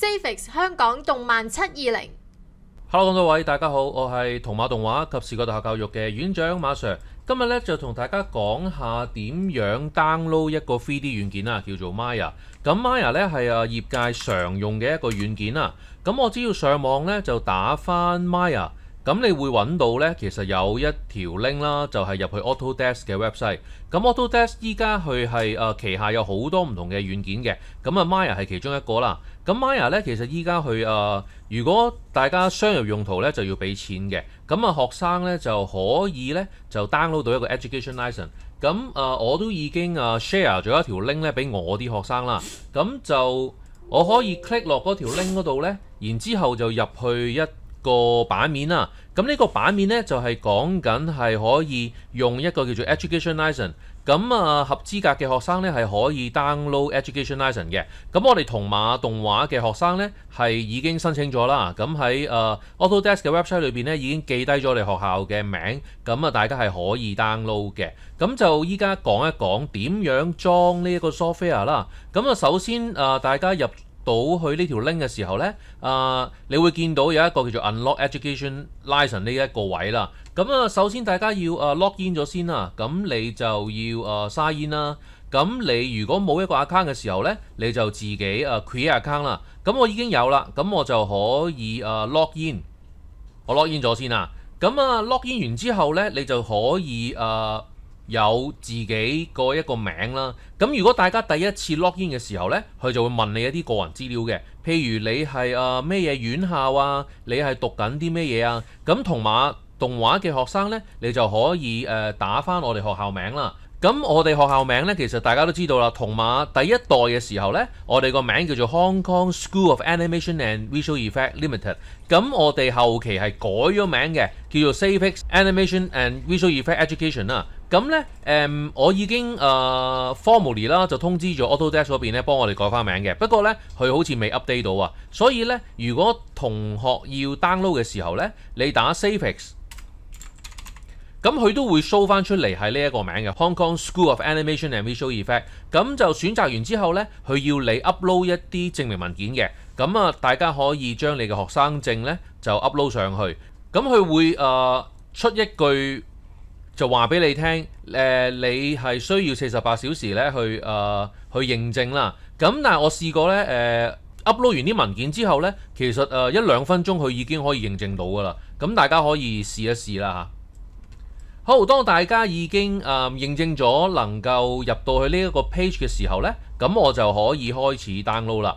s a v i x 香港动漫七二零，Hello，多位大家好，我系童马动画及视觉大学教育嘅院长马 Sir，今日咧就同大家讲下点样 download 一个 3D 软件啦，叫做 Maya。咁 Maya 咧系啊业界常用嘅一个软件啊，咁我只要上网咧就打翻 Maya。咁你會揾到呢，其實有一條 link 啦，就係入去 AutoDesk 嘅 website。咁 AutoDesk 依家佢係誒旗下有好多唔同嘅軟件嘅，咁啊 Maya 係其中一個啦。咁 Maya 呢，其實依家佢誒，如果大家商業用途呢，就要俾錢嘅，咁啊學生呢，就可以呢，就 download 到一個 education license。咁誒我都已經誒 share 咗一條 link 呢，俾我啲學生啦。咁就我可以 click 落嗰條 link 嗰度呢，然之後就入去一。個版面啦，咁呢個版面呢，就係講緊係可以用一個叫做 Education License，咁啊合資格嘅學生呢，係可以 download Education License 嘅。咁我哋同馬動畫嘅學生呢，係已經申請咗啦。咁喺誒 AutoDesk 嘅 website 裏邊呢，已經記低咗你學校嘅名，咁啊大家係可以 download 嘅。咁就依家講一講點樣裝呢一個 software 啦。咁啊首先誒大家入。到去呢條 link 嘅時候呢，啊，你會見到有一個叫做 Unlock Education l i c e n s e 呢一個位啦。咁啊，首先大家要啊 log in 咗先啦，咁你就要啊 in 啦。咁你如果冇一個 account 嘅時候呢，你就自己啊 create account 啦。咁我已經有啦，咁我就可以啊 log in。我 log in 咗先啦。咁啊 log in 完之後呢，你就可以啊。有自己個一個名啦，咁如果大家第一次 log in 嘅時候呢，佢就會問你一啲個人資料嘅，譬如你係啊咩嘢院校啊，你係讀緊啲咩嘢啊，咁同埋動畫嘅學生呢，你就可以誒打翻我哋學校名啦。咁我哋學校名呢，其實大家都知道啦。同埋第一代嘅時候呢，我哋個名叫做 Hong Kong School of Animation and Visual Effect Limited。咁我哋後期係改咗名嘅，叫做 SafeX Animation and Visual Effect Education 啦。咁咧，誒，我已經誒 formally 啦，就通知咗 AutoDesk 嗰邊咧，幫我哋改翻名嘅。不過咧，佢好似未 update 到啊。所以咧，如果同學要 download 嘅時候咧，你打 SaveX，咁佢都會 show 翻出嚟係呢一個名嘅 Hong Kong School of Animation and Visual Effect。咁就選擇完之後咧，佢要你 upload 一啲證明文件嘅。咁啊，大家可以將你嘅學生證咧就 upload 上去。咁佢會誒出一句。就話俾你聽，誒，你係需要四十八小時咧去誒去認證啦。咁但係我試過咧，誒 upload 完啲文件之後咧，其實誒一兩分鐘佢已經可以認證到噶啦。咁大家可以試一試啦嚇。好，當大家已經誒認證咗，能夠入到去呢一個 page 嘅時候咧，咁我就可以開始 download 啦。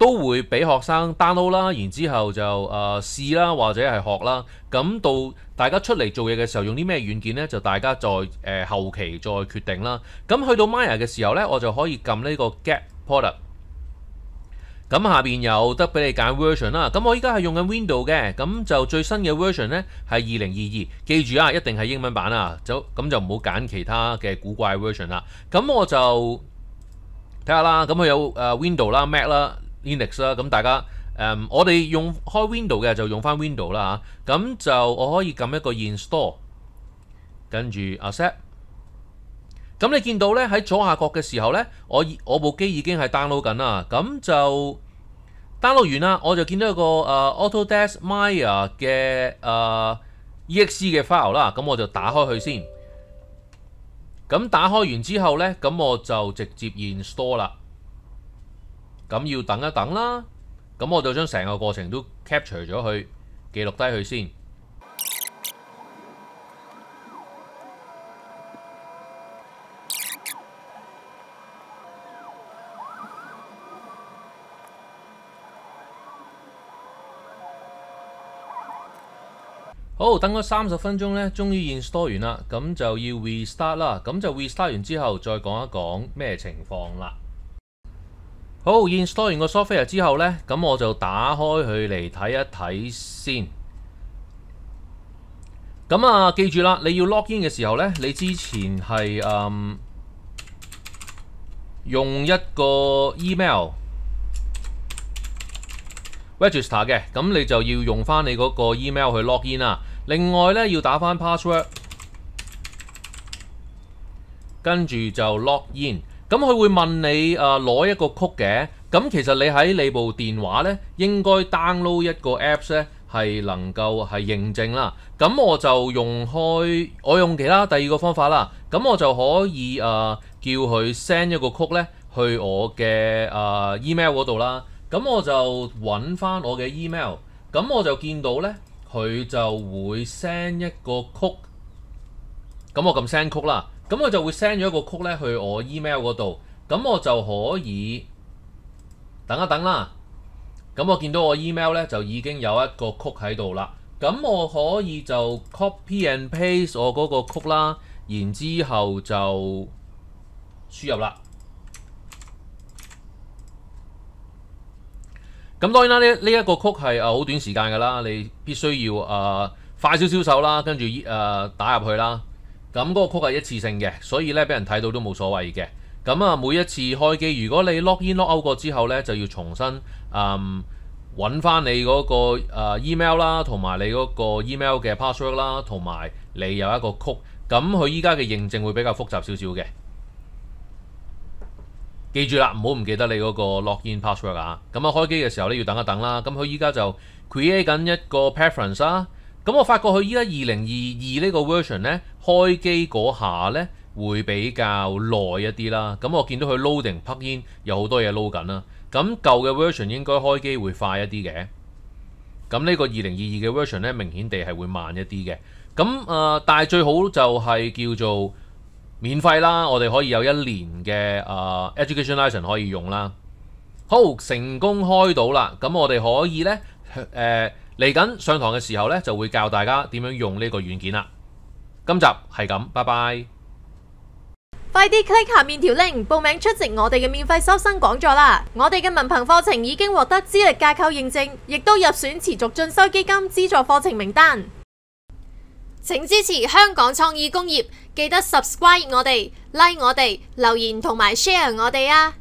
都會俾學生 download 啦，然之後就誒試啦，或者係學啦。咁到大家出嚟做嘢嘅時候，用啲咩軟件呢？就大家再誒後期再決定啦。咁去到 Maya 嘅時候呢，我就可以撳呢個 Get Product。咁下面有得俾你揀 version 啦。咁我依家係用緊 Window 嘅，咁就最新嘅 version 呢係二零二二。記住啊，一定係英文版啊。就咁就唔好揀其他嘅古怪 version 啦。咁我就睇下啦。咁佢有誒 Window 啦、Mac 啦。Linux 啦，咁大家誒，我哋用開 Window 嘅就用翻 Window 啦嚇，咁就我可以撳一個 Install，跟住 a c c e p t 咁你見到咧喺左下角嘅時候咧，我我部機已經係 download 緊啦，咁就 download 完啦，我就見到一個誒 AutoDesk Maya 嘅誒 e x c 嘅 file 啦，咁我就打開佢先，咁打開完之後咧，咁我就直接 Install 啦。咁要等一等啦，咁我就將成個過程都 capture 咗去記錄低佢先。好，等咗三十分鐘呢，終於 install 完啦，咁就要 restart 啦，咁就 restart 完之後再講一講咩情況啦。好，install 完個 software 之後呢，咁我就打開佢嚟睇一睇先。咁啊，記住啦，你要 log in 嘅時候呢，你之前係嗯用一個 email register 嘅，咁你就要用翻你嗰個 email 去 log in 啊。另外呢，要打翻 password，跟住就 log in。咁佢會問你，誒攞一個曲嘅，咁其實你喺你部電話呢，應該 download 一個 apps 呢，係能夠係認證啦。咁我就用開，我用其他第二個方法啦。咁我就可以誒叫佢 send 一個曲呢去我嘅誒 email 嗰度啦。咁我就揾翻我嘅 email，咁我就見到呢，佢就會 send 一個曲。咁我撳 send 曲啦。咁我就會 send 咗一個曲咧去我 email 嗰度，咁我就可以等一等啦。咁我見到我 email 咧就已經有一個曲喺度啦，咁我可以就 copy and paste 我嗰個曲啦，然之後就輸入啦。咁當然啦，呢呢一個曲係啊好短時間噶啦，你必須要啊快少少手啦，跟住誒打入去啦。咁嗰個曲係一次性嘅，所以咧俾人睇到都冇所謂嘅。咁啊，每一次開機，如果你 log in log out 過之後咧，就要重新嗯揾翻你嗰個 email 啦，同埋你嗰個 email 嘅 password 啦，同埋你有一個曲。咁佢依家嘅認證會比較複雜少少嘅。記住啦，唔好唔記得你嗰個 log in password 啊。咁啊，開機嘅時候咧要等一等啦。咁佢依家就 create 緊一個 p r e f e r e n c e 啦、啊。咁我發覺佢依家二零二二呢個 version 呢，開機嗰下呢會比較耐一啲啦。咁我見到佢 loading plugin 有好多嘢 load 緊啦。咁舊嘅 version 應該開機會快一啲嘅。咁呢個二零二二嘅 version 呢，明顯地係會慢一啲嘅。咁啊，但係最好就係叫做免費啦，我哋可以有一年嘅啊 education l i c e n s e 可以用啦。好，成功開到啦。咁我哋可以呢。誒。嚟紧上堂嘅时候咧，就会教大家点样用呢个软件啦。今集系咁，拜拜！快啲 click 下面条 link 报名出席我哋嘅免费修生讲座啦！我哋嘅文凭课程已经获得资历架构认证，亦都入选持续进修基金资助课程名单。请支持香港创意工业，记得 subscribe 我哋、like 我哋、留言同埋 share 我哋啊！